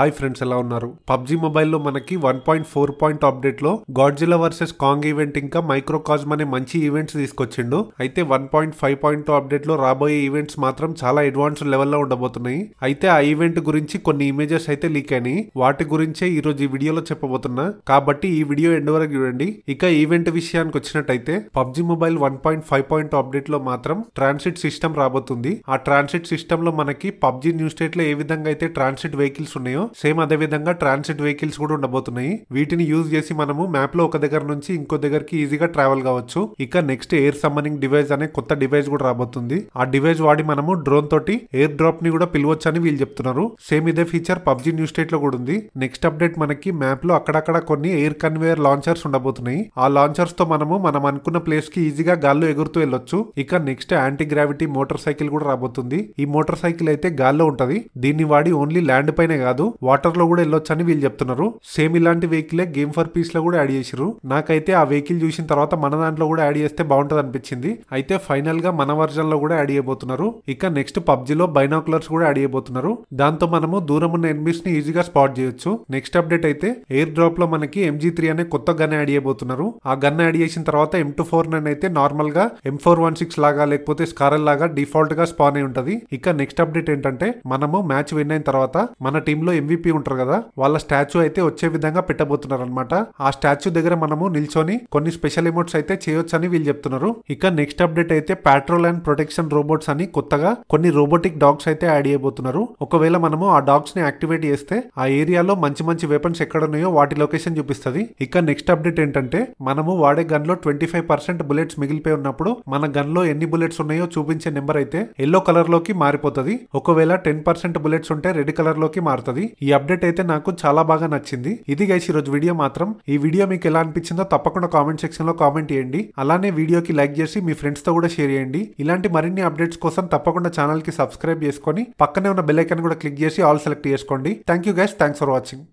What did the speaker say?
hi friends ఎలా ఉన్నారు PUBG మొబైల్లో మనకి one point four point update లో గాడ్జిలా వర్సెస్ కాంగ్ ఈవెంట్ ఇంకా మైక్రోకాజ్మ్ అనే మంచి ఈవెంట్స్ తీసుకొచ్చిండు అయితే one point five point update లో రాబోయే ఈవెంట్స్ మాత్రం చాలా అడ్వాన్స్ లెవెల్లో ఉండబోతున్నాయి అయితే ఆ ఈవెంట్ గురించి కొన్ని ఇమేజెస్ అయితే లీక్ అయినాయి వాటి గురించే ఈ రోజు ఈ వీడియోలో చెప్పబోతున్నా కాబట్టి ఈ వీడియో ఎండ్ వరకు చూడండి ఇక ఈవెంట్ విషయానికి వచ్చినట్టయితే PUBG mobile one point five point update లో మాత్రం ట్రాన్సిట్ సిస్టమ్ రాబోతుంది ఆ ట్రాన్సిట్ సిస్టంలో మనకి పబ్జి న్యూ లో ఏ విధంగా అయితే ట్రాన్సిట్ వెహికల్స్ ఉన్నాయో సేమ్ అదే విధంగా ట్రాన్సిట్ వెహికల్స్ కూడా ఉండబోతున్నాయి వీటిని యూజ్ చేసి మనము మ్యాప్ లో ఒక దగ్గర నుంచి ఇంకో దగ్గరికి ఈజీగా ట్రావెల్ కావచ్చు ఇక నెక్స్ట్ ఎయిర్ సమ్మనింగ్ డివైస్ అనే కొత్త డివైస్ కూడా రాబోతుంది ఆ డివైస్ వాడి మనము డ్రోన్ తోటి ఎయిర్ డ్రాప్ ని కూడా పిలవచ్చు అని వీళ్ళు చెప్తున్నారు సేమ్ ఇదే ఫీచర్ పబ్జీ న్యూ స్టేట్ లో కూడా ఉంది నెక్స్ట్ అప్డేట్ మనకి మ్యాప్ లో అక్కడక్కడ కొన్ని ఎయిర్ కన్వేయర్ లాంచర్స్ ఉండబోతున్నాయి ఆ లాంచర్స్ తో మనము మనం అనుకున్న ప్లేస్ కి ఈజీగా గాల్లో ఎగురుతూ వెళ్ళొచ్చు ఇక next anti gravity motorcycle కూడా రాబోతుంది ఈ మోటార్ సైకిల్ అయితే గాల్లో ఉంటది దీన్ని వాడి ఓన్లీ ల్యాండ్ పైనే కాదు వాటర్ లో కూడా వెళ్ళొచ్చు అని వీళ్ళు చెప్తున్నారు సేమ్ ఇలాంటి వెహికలే గేమ్ ఫర్ పీస్ లో కూడా యాడ్ చేసారు నాకైతే ఆ వెహికల్ చూసిన తర్వాత మన దాంట్లో కూడా యాడ్ చేస్తే బాగుంటది అనిపించింది అయితే ఫైనల్ గా మన వర్జన్ లో కూడా యాడ్ చేయబోతున్నారు ఇక నెక్స్ట్ పబ్జీలో బైనాకులర్స్ కూడా యాడ్ చేయబోతున్నారు దాంతో మనము దూరం ఉన్న ఎన్మిస్ ని ఈజీగా స్పాట్ చేయొచ్చు నెక్స్ట్ అప్డేట్ అయితే ఎయిర్ డ్రాప్ లో మనకి ఎంజీ త్రీ అనే కొత్త గన్ యాడ్ చేయబోతున్నారు ఆ గన్ యాడ్ చేసిన తర్వాత ఎం టూ ఫోర్ నైన్ అయితే నార్మల్ గా ఎం ఫోర్ వన్ సిక్స్ లాగా లేకపోతే స్కారల్ లాగా డిఫాల్ట్ గా స్పాన్ అయి ఉంటది ఇక నెక్స్ట్ అప్డేట్ ఏంటంటే మనము మ్యాచ్ విన్ అయిన తర్వాత మన టీమ్ లో ఎంవీపీ ఉంటారు కదా వాళ్ళ స్టాచ్యూ అయితే వచ్చే విధంగా పెట్టబోతున్నారు అనమాట ఆ స్టాచ్యూ దగ్గర మనము నిల్చొని కొన్ని స్పెషల్ ఎమోట్స్ అయితే చేయొచ్చు అని వీళ్ళు చెప్తున్నారు ఇక నెక్స్ట్ అప్డేట్ అయితే పాట్రోల్ అండ్ ప్రొటెక్షన్ రోబోట్స్ అని కొత్తగా కొన్ని రోబోటిక్ డాగ్స్ అయితే యాడ్ చేయబోతున్నారు ఒకవేళ మనము ఆ డాగ్స్ ని యాక్టివేట్ చేస్తే ఆ ఏరియాలో మంచి మంచి వెపన్స్ ఎక్కడ ఉన్నాయో వాటి లొకేషన్ చూపిస్తుంది ఇక నెక్స్ట్ అప్డేట్ ఏంటంటే మనము వాడే గన్ లో ట్వంటీ ఫైవ్ పర్సెంట్ బుల్లెట్స్ మిగిలిపోయి ఉన్నప్పుడు మన గన్ లో ఎన్ని బుల్లెట్స్ ఉన్నాయో చూపించే నెంబర్ అయితే ఎల్లో కలర్ లోకి మారిపోతుంది ఒకవేళ టెన్ పర్సెంట్ బుల్లెట్స్ ఉంటే రెడ్ కలర్ లోకి మారుతుంది ఈ అప్డేట్ అయితే నాకు చాలా బాగా నచ్చింది ఇది గైస్ ఈరోజు వీడియో మాత్రం ఈ వీడియో మీకు ఎలా అనిపించిందో తప్పకుండా కామెంట్ సెక్షన్ లో కామెంట్ చేయండి అలానే వీడియోకి లైక్ చేసి మీ ఫ్రెండ్స్ తో కూడా షేర్ చేయండి ఇలాంటి మరిన్ని అప్డేట్స్ కోసం తప్పకుండా ఛానల్ కి సబ్స్క్రైబ్ చేసుకొని పక్కనే ఉన్న బెల్ ఐకన్ కూడా క్లిక్ చేసి ఆల్ సెలెక్ట్ చేసుకోండి thank you guys thanks for watching